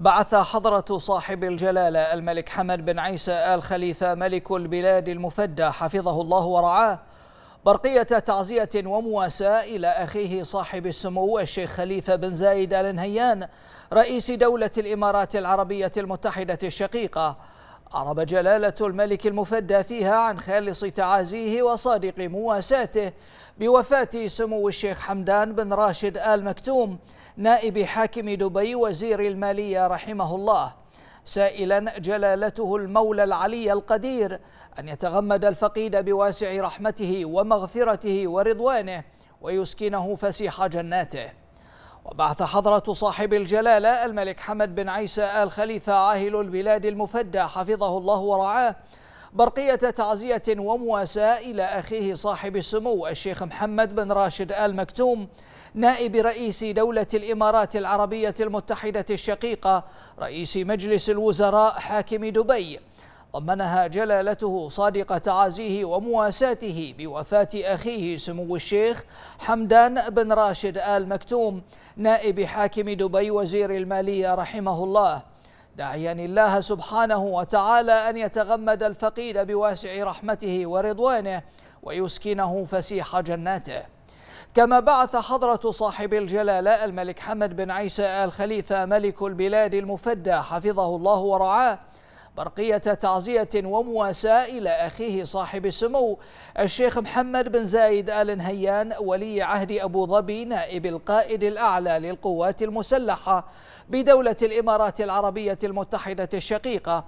بعث حضرة صاحب الجلالة الملك حمد بن عيسى آل خليفة ملك البلاد المفدى حفظه الله ورعاه برقية تعزية ومواساة إلى أخيه صاحب السمو الشيخ خليفة بن زايد آل نهيان رئيس دولة الإمارات العربية المتحدة الشقيقة عرب جلالة الملك المفدى فيها عن خالص تعازيه وصادق مواساته بوفاة سمو الشيخ حمدان بن راشد آل مكتوم نائب حاكم دبي وزير المالية رحمه الله سائلا جلالته المولى العلي القدير أن يتغمد الفقيد بواسع رحمته ومغفرته ورضوانه ويسكنه فسيح جناته وبعث حضرة صاحب الجلالة الملك حمد بن عيسى آل خليفة عاهل البلاد المفدى حفظه الله ورعاه برقية تعزية ومواساة إلى أخيه صاحب السمو الشيخ محمد بن راشد آل مكتوم نائب رئيس دولة الإمارات العربية المتحدة الشقيقة رئيس مجلس الوزراء حاكم دبي ضمنها جلالته صادق تعازيه ومواساته بوفاة أخيه سمو الشيخ حمدان بن راشد آل مكتوم نائب حاكم دبي وزير المالية رحمه الله داعيا الله سبحانه وتعالى أن يتغمد الفقيد بواسع رحمته ورضوانه ويسكنه فسيح جناته كما بعث حضرة صاحب الجلالة الملك حمد بن عيسى آل خليفة ملك البلاد المفدى حفظه الله ورعاه برقية تعزية ومواساة إلى أخيه صاحب السمو الشيخ محمد بن زايد آل نهيان ولي عهد أبو ظبي نائب القائد الأعلى للقوات المسلحة بدولة الإمارات العربية المتحدة الشقيقة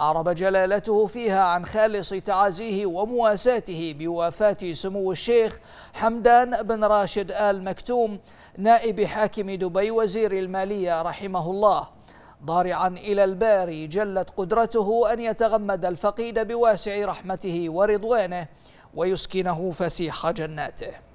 أعرب جلالته فيها عن خالص تعازيه ومواساته بوفاة سمو الشيخ حمدان بن راشد آل مكتوم نائب حاكم دبي وزير المالية رحمه الله ضارعا إلى الباري جلت قدرته أن يتغمد الفقيد بواسع رحمته ورضوانه ويسكنه فسيح جناته